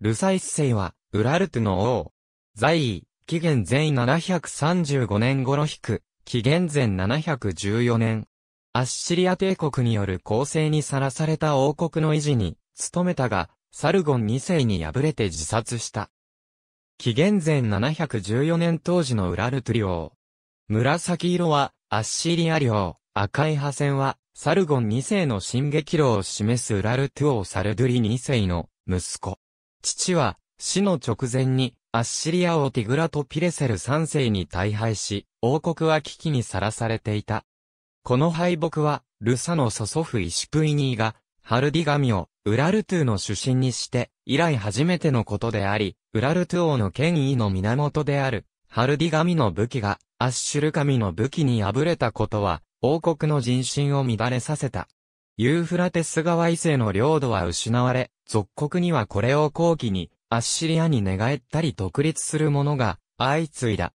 ルサイス星は、ウラルトゥの王。在位、紀元前735年頃引く、紀元前714年。アッシリア帝国による攻勢にさらされた王国の維持に、努めたが、サルゴン2世に敗れて自殺した。紀元前714年当時のウラルトゥ領。紫色は、アッシリア領、赤い破線は、サルゴン2世の進撃路を示すウラルトゥ王サルドゥリ2世の息子。父は、死の直前に、アッシリア王ティグラとピレセル3世に大敗し、王国は危機にさらされていた。この敗北は、ルサの祖祖父イシュプイニーが、ハルディガミを、ウラルトゥの主身にして、以来初めてのことであり、ウラルトゥ王の権威の源である、ハルディガミの武器が、アッシュル神の武器に敗れたことは、王国の人心を乱れさせた。ユーフラテス川以勢の領土は失われ、属国にはこれを後期に、アッシリアに寝返ったり独立する者が、相次いだ。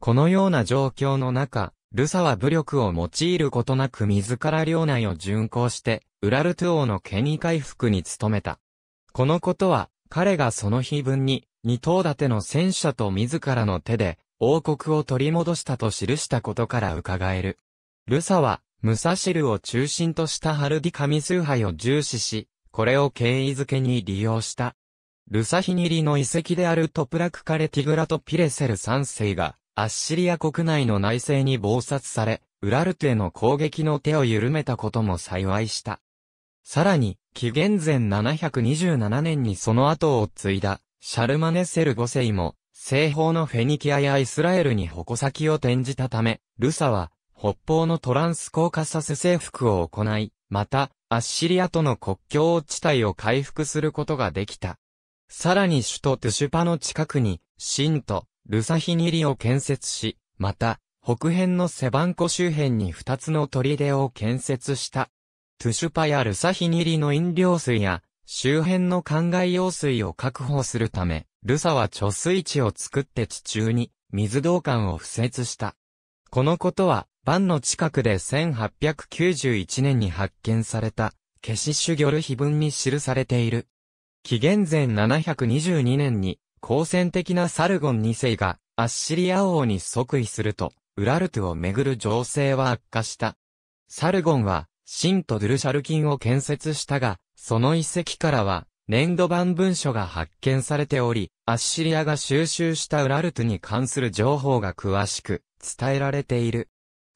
このような状況の中、ルサは武力を用いることなく自ら領内を巡行して、ウラルトゥ王の権威回復に努めた。このことは、彼がその碑文に、二頭立ての戦車と自らの手で、王国を取り戻したと記したことから伺える。ルサは、ムサシルを中心としたハルディ神崇拝を重視し、これを権威づけに利用した。ルサヒニリの遺跡であるトプラクカレティグラとピレセル3世が、アッシリア国内の内政に暴殺され、ウラルトへの攻撃の手を緩めたことも幸いした。さらに、紀元前727年にその後を継いだ、シャルマネセル5世も、西方のフェニキアやイスラエルに矛先を転じたため、ルサは、北方のトランスコーカサス征服を行い、また、アッシリアとの国境地帯を回復することができた。さらに首都トゥシュパの近くに、シンとルサヒニリを建設し、また、北辺のセバンコ周辺に二つの砦を建設した。トゥシュパやルサヒニリの飲料水や、周辺の灌漑用水を確保するため、ルサは貯水池を作って地中に水道管を敷設した。このことは、ンの近くで1891年に発見された、ケシシュギョル碑文に記されている。紀元前722年に、好戦的なサルゴン2世が、アッシリア王に即位すると、ウラルトをめぐる情勢は悪化した。サルゴンは、ンとドゥルシャルキンを建設したが、その遺跡からは、粘土版文書が発見されており、アッシリアが収集したウラルトに関する情報が詳しく伝えられている。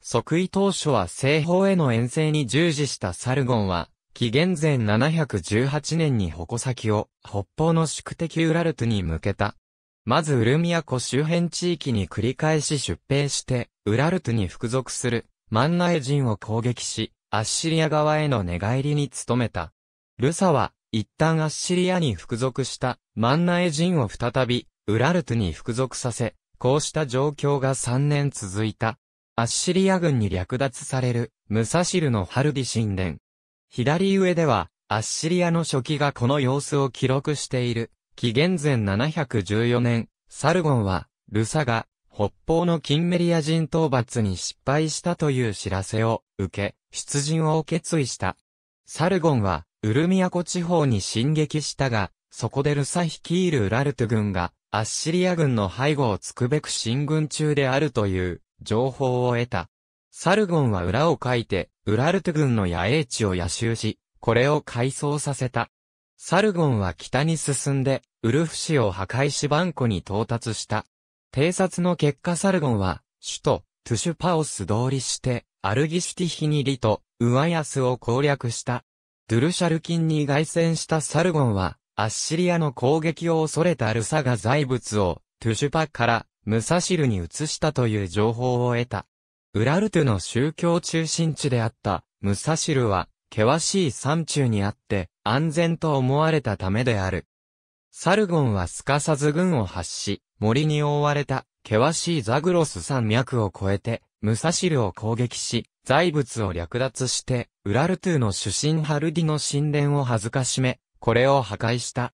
即位当初は西方への遠征に従事したサルゴンは、紀元前718年に矛先を北方の宿敵ウラルトに向けた。まずウルミヤ湖周辺地域に繰り返し出兵して、ウラルトに服属するマンナエ人を攻撃し、アッシリア側への寝返りに努めた。ルサは、一旦アッシリアに服属したマンナエ人を再び、ウラルトに服属させ、こうした状況が3年続いた。アッシリア軍に略奪される、ムサシルのハルディ神殿。左上では、アッシリアの初期がこの様子を記録している。紀元前714年、サルゴンは、ルサが、北方のキンメリア人討伐に失敗したという知らせを受け、出陣を決意した。サルゴンは、ウルミアコ地方に進撃したが、そこでルサ率いるウラルト軍が、アッシリア軍の背後をつくべく進軍中であるという情報を得た。サルゴンは裏を書いて、ウラルト軍の野営地を野襲し、これを改装させた。サルゴンは北に進んで、ウルフ市を破壊しバンコに到達した。偵察の結果サルゴンは、首都、トゥシュパを素通りして、アルギシュティヒニリと、ウワヤスを攻略した。ドゥルシャルキンに凱旋したサルゴンは、アッシリアの攻撃を恐れたルサが財物を、トゥシュパからムサシルに移したという情報を得た。ウラルトゥの宗教中心地であったムサシルは険しい山中にあって安全と思われたためである。サルゴンはすかさず軍を発し、森に覆われた険しいザグロス山脈を越えて、ムサシルを攻撃し、財物を略奪して、ウラルトゥの主神ハルディの神殿を恥ずかしめ、これを破壊した。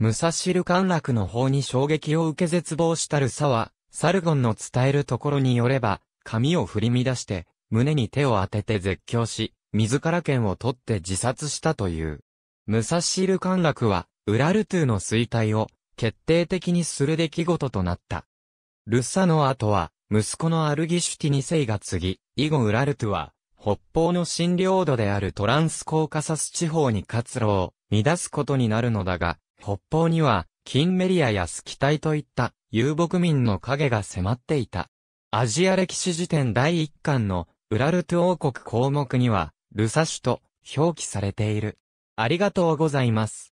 ムサシル陥落の方に衝撃を受け絶望したルサは、サルゴンの伝えるところによれば、髪を振り乱して、胸に手を当てて絶叫し、自ら剣を取って自殺したという。ムサシル陥落は、ウラルトゥの衰退を決定的にする出来事となった。ルサの後は、息子のアルギシュティ2世が継ぎ、以後ウラルトゥは、北方の新領土であるトランスコーカサス地方に活路を乱すことになるのだが、北方には、金メリアやスキタイといった遊牧民の影が迫っていた。アジア歴史辞典第1巻のウラルト王国項目には、ルサシュと表記されている。ありがとうございます。